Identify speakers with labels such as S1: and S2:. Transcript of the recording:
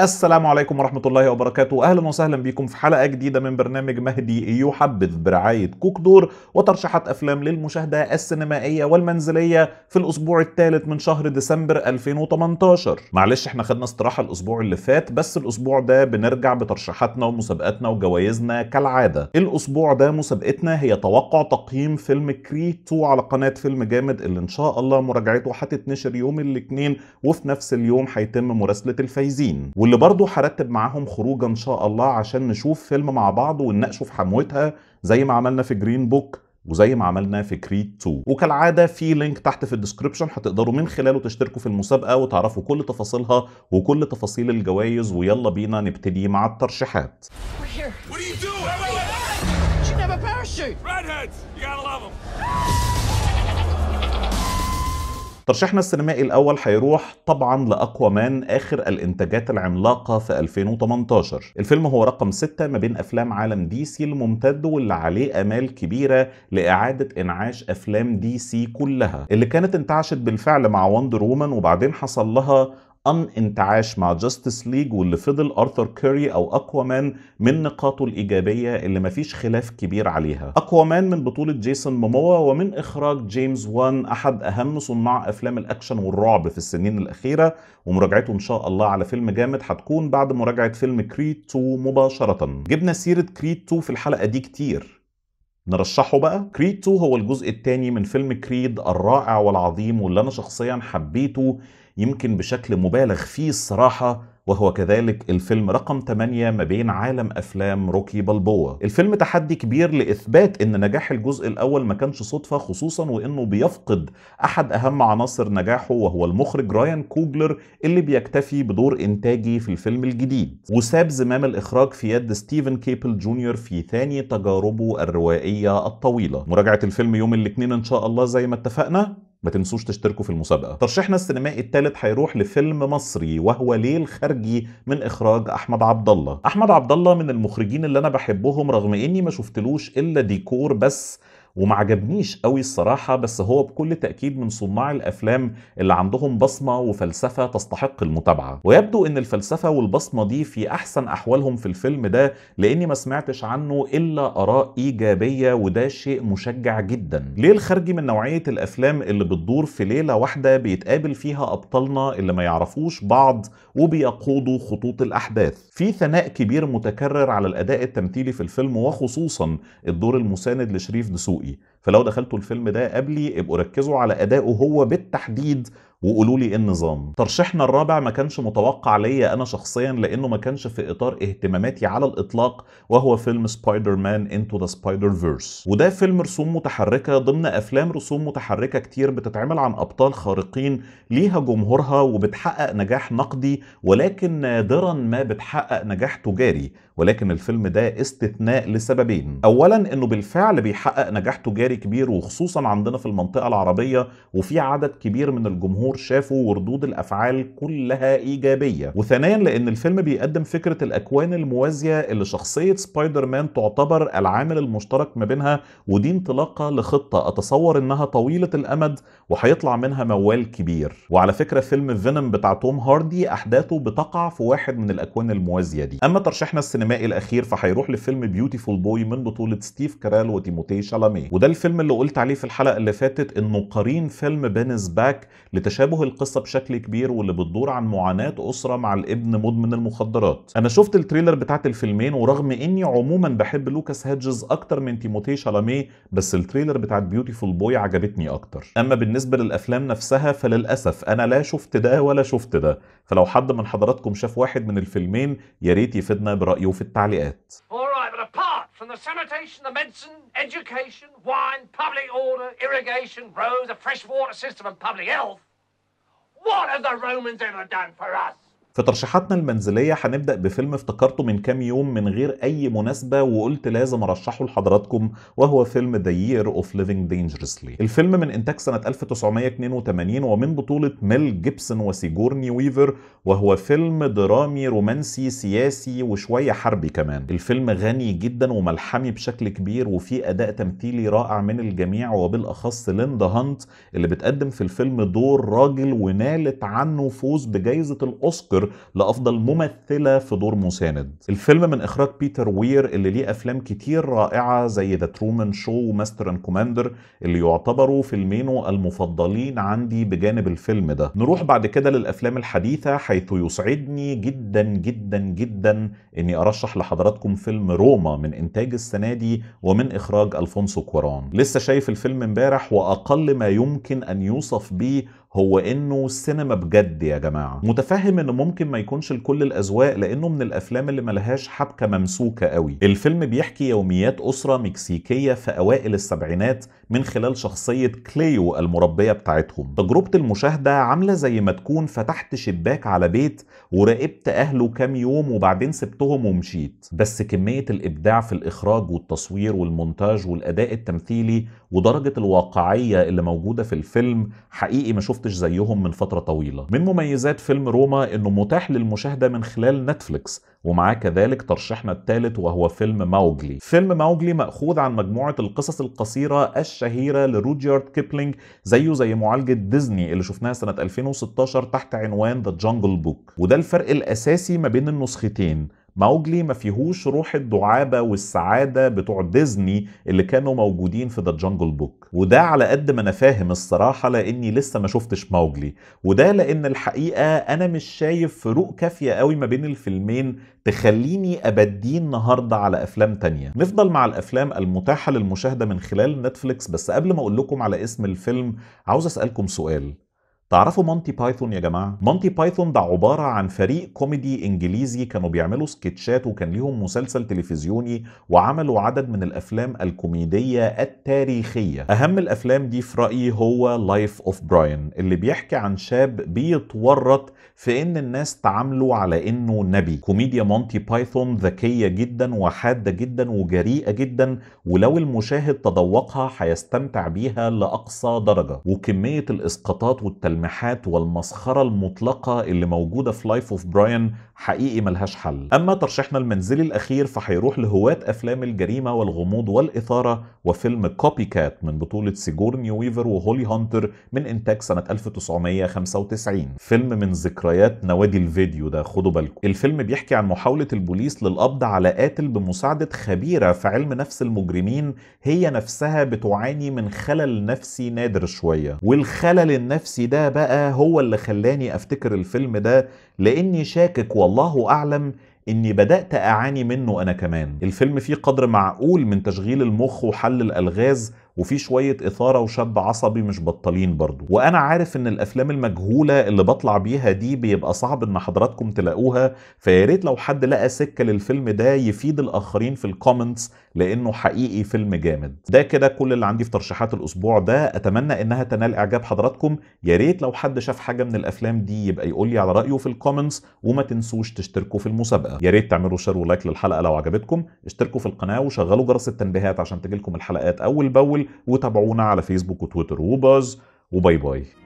S1: السلام عليكم ورحمة الله وبركاته أهلا وسهلا بكم في حلقة جديدة من برنامج مهدي يحبذ برعاية كوك دور وترشيحات أفلام للمشاهدة السينمائية والمنزلية في الأسبوع الثالث من شهر ديسمبر 2018 معلش احنا خدنا استراحة الأسبوع اللي فات بس الأسبوع ده بنرجع بترشيحاتنا ومسابقاتنا وجوائزنا كالعادة الأسبوع ده مسابقتنا هي توقع تقييم فيلم كري 2 على قناة فيلم جامد اللي إن شاء الله مراجعته هتتنشر يوم الاثنين وفي نفس اليوم هيتم مراسلة الفايزين واللي برضو هرتب معاهم خروجه ان شاء الله عشان نشوف فيلم مع بعض ونناقشه في حموتها زي ما عملنا في جرين بوك وزي ما عملنا في كريد 2 وكالعاده في لينك تحت في الديسكربشن هتقدروا من خلاله تشتركوا في المسابقه وتعرفوا كل تفاصيلها وكل تفاصيل الجوائز ويلا بينا نبتدي مع الترشيحات You ترشيحنا السينمائي الاول هيروح طبعا لاقوى مان اخر الانتاجات العملاقه في 2018 الفيلم هو رقم 6 ما بين افلام عالم دي سي الممتد واللي عليه امال كبيره لاعاده انعاش افلام دي سي كلها اللي كانت انتعشت بالفعل مع وندر وومن وبعدين حصل لها أم انتعاش مع جاستس ليج واللي فضل أرثر كيري أو أكوامان من نقاطه الإيجابية اللي مفيش خلاف كبير عليها أكوامان من بطولة جيسون موموا ومن إخراج جيمس وان أحد أهم صناع أفلام الأكشن والرعب في السنين الأخيرة ومراجعته إن شاء الله على فيلم جامد هتكون بعد مراجعة فيلم كريد 2 مباشرة جبنا سيرة كريد 2 في الحلقة دي كتير نرشحه بقى كريد 2 هو الجزء الثاني من فيلم كريد الرائع والعظيم واللي انا شخصيا حبيته يمكن بشكل مبالغ فيه الصراحه وهو كذلك الفيلم رقم 8 ما بين عالم افلام روكي بالبوا الفيلم تحدي كبير لاثبات ان نجاح الجزء الاول ما كانش صدفه خصوصا وانه بيفقد احد اهم عناصر نجاحه وهو المخرج رايان كوجلر اللي بيكتفي بدور انتاجي في الفيلم الجديد وساب زمام الاخراج في يد ستيفن كيبل جونيور في ثاني تجاربه الروائيه الطويله مراجعه الفيلم يوم الاثنين ان شاء الله زي ما اتفقنا ما تنسوش تشتركوا في المسابقة ترشيحنا السينمائي الثالث هيروح لفيلم مصري وهو ليل خارجي من إخراج أحمد عبد الله أحمد عبد الله من المخرجين اللي أنا بحبهم رغم إني ما شفتلوش إلا ديكور بس وما عجبنيش قوي الصراحه بس هو بكل تاكيد من صناع الافلام اللي عندهم بصمه وفلسفه تستحق المتابعه ويبدو ان الفلسفه والبصمه دي في احسن احوالهم في الفيلم ده لاني ما سمعتش عنه الا اراء ايجابيه وده شيء مشجع جدا ليه الخارجي من نوعيه الافلام اللي بتدور في ليله واحده بيتقابل فيها ابطالنا اللي ما يعرفوش بعض وبيقودوا خطوط الاحداث في ثناء كبير متكرر على الاداء التمثيلي في الفيلم وخصوصا الدور المساند لشريف دسوقي فلو دخلتوا الفيلم ده قبلي ابقوا ركزوا على ادائه هو بالتحديد وقولوا لي ايه النظام ترشيحنا الرابع ما كانش متوقع ليا انا شخصيا لانه ما كانش في اطار اهتماماتي على الاطلاق وهو فيلم سبايدر مان انتو ذا سبايدر فيرس وده فيلم رسوم متحركه ضمن افلام رسوم متحركه كتير بتتعمل عن ابطال خارقين ليها جمهورها وبتحقق نجاح نقدي ولكن نادرا ما بتحقق نجاح تجاري ولكن الفيلم ده استثناء لسببين اولا انه بالفعل بيحقق نجاح تجاري كبير وخصوصا عندنا في المنطقه العربيه وفي عدد كبير من الجمهور الجمهور شافوا وردود الافعال كلها ايجابيه وثانيا لان الفيلم بيقدم فكره الاكوان الموازيه اللي شخصيه سبايدر مان تعتبر العامل المشترك ما بينها ودي انطلاقه لخطه اتصور انها طويله الامد وهيطلع منها موال كبير وعلى فكره فيلم فينوم بتاع توم هاردي احداثه بتقع في واحد من الاكوان الموازيه دي اما ترشيحنا السينمائي الاخير فهيروح لفيلم بيوتيفول بوي من بطوله ستيف كارال وتيموتي شالامي وده الفيلم اللي قلت عليه في الحلقه اللي فاتت انه قرين فيلم بينز باك لتش تشابه القصه بشكل كبير واللي بتدور عن معاناه اسره مع الابن مدمن المخدرات انا شفت التريلر بتاعت الفيلمين ورغم اني عموما بحب لوكاس هيدجز اكتر من تيموتي شالاميه بس التريلر بتاعت بيوتيفول بوي عجبتني اكتر اما بالنسبه للافلام نفسها فللاسف انا لا شفت ده ولا شفت ده فلو حد من حضراتكم شاف واحد من الفيلمين يا ريت يفيدنا برايه في التعليقات from the sanitation, the medicine, education, wine, public order, irrigation, roads, a fresh water system, and public health, What have the Romans ever done for us? في ترشيحاتنا المنزلية هنبدأ بفيلم افتكرته من كام يوم من غير أي مناسبة وقلت لازم أرشحه لحضراتكم وهو فيلم ذا يير اوف ليفينج دينجرسلي الفيلم من إنتاج سنة 1982 ومن بطولة ميل جيبسون وسيجورني ويفر وهو فيلم درامي رومانسي سياسي وشوية حربي كمان الفيلم غني جدا وملحمي بشكل كبير وفيه أداء تمثيلي رائع من الجميع وبالأخص ليندا هانت اللي بتقدم في الفيلم دور راجل ونالت عنه فوز بجائزة الأوسكار لأفضل ممثلة في دور مساند الفيلم من إخراج بيتر وير اللي ليه أفلام كتير رائعة زي ذا ترومان شو وماستر اند كوماندر اللي يعتبروا فيلمينه المفضلين عندي بجانب الفيلم ده نروح بعد كده للأفلام الحديثة حيث يسعدني جدا جدا جدا إني أرشح لحضراتكم فيلم روما من إنتاج السنة دي ومن إخراج ألفونسو كوران لسه شايف الفيلم امبارح وأقل ما يمكن أن يوصف به هو انه السينما بجد يا جماعه متفهم انه ممكن ما يكونش لكل الاذواق لانه من الافلام اللي ملهاش حبكه ممسوكه قوي الفيلم بيحكي يوميات اسره مكسيكيه في اوائل السبعينات من خلال شخصيه كليو المربيه بتاعتهم تجربه المشاهده عامله زي ما تكون فتحت شباك على بيت وراقبت اهله كام يوم وبعدين سبتهم ومشيت بس كميه الابداع في الاخراج والتصوير والمونتاج والاداء التمثيلي ودرجه الواقعيه اللي موجوده في الفيلم حقيقي ما شفت شفتش زيهم من فترة طويلة من مميزات فيلم روما انه متاح للمشاهدة من خلال نتفليكس ومعاه كذلك ترشيحنا الثالث وهو فيلم ماوجلي فيلم ماوجلي مأخوذ عن مجموعة القصص القصيرة الشهيرة لروديارد كيبلينج زيه زي معالجة ديزني اللي شفناها سنة 2016 تحت عنوان ذا Jungle بوك وده الفرق الأساسي ما بين النسختين ماوجلي ما فيهوش روح الدعابة والسعادة بتوع ديزني اللي كانوا موجودين في ذا جانجل بوك وده على قد ما انا فاهم الصراحة لاني لسه ما شفتش ماوجلي وده لان الحقيقة انا مش شايف فروق كافية قوي ما بين الفيلمين تخليني ابديه النهاردة على افلام تانية نفضل مع الافلام المتاحة للمشاهدة من خلال نتفليكس بس قبل ما اقول لكم على اسم الفيلم عاوز اسألكم سؤال تعرفوا مونتي بايثون يا جماعه مونتي بايثون ده عباره عن فريق كوميدي انجليزي كانوا بيعملوا سكتشات وكان ليهم مسلسل تلفزيوني وعملوا عدد من الافلام الكوميديه التاريخيه اهم الافلام دي في رايي هو لايف اوف براين اللي بيحكي عن شاب بيتورط في ان الناس تعاملوا على انه نبي كوميديا مونتي بايثون ذكيه جدا وحاده جدا وجريئه جدا ولو المشاهد تذوقها هيستمتع بيها لاقصى درجه وكميه الاسقاطات والتل التلميحات والمسخرة المطلقة اللي موجودة في لايف اوف براين حقيقي ملهاش حل أما ترشيحنا المنزلي الأخير فهيروح لهواة أفلام الجريمة والغموض والإثارة وفيلم كوبي كات من بطولة سيجورني ويفر وهولي هانتر من إنتاج سنة 1995 فيلم من ذكريات نوادي الفيديو ده خدوا بالكم الفيلم بيحكي عن محاولة البوليس للقبض على قاتل بمساعدة خبيرة في علم نفس المجرمين هي نفسها بتعاني من خلل نفسي نادر شوية والخلل النفسي ده بقى هو اللي خلاني افتكر الفيلم ده لاني شاكك والله اعلم اني بدات اعاني منه انا كمان الفيلم فيه قدر معقول من تشغيل المخ وحل الالغاز وفي شويه اثاره وشاب عصبي مش بطالين برضو وانا عارف ان الافلام المجهوله اللي بطلع بيها دي بيبقى صعب ان حضراتكم تلاقوها فياريت لو حد لقى سكه للفيلم ده يفيد الاخرين في الكومنتس لانه حقيقي فيلم جامد ده كده كل اللي عندي في ترشيحات الاسبوع ده اتمنى انها تنال اعجاب حضراتكم يا ريت لو حد شاف حاجه من الافلام دي يبقى يقول لي على رايه في الكومنتس وما تنسوش تشتركوا في المسابقه يا ريت تعملوا شير ولايك للحلقه لو عجبتكم اشتركوا في القناه وشغلوا جرس التنبيهات عشان تجيلكم الحلقات اول باول وتابعونا على فيسبوك وتويتر وباز وباي باي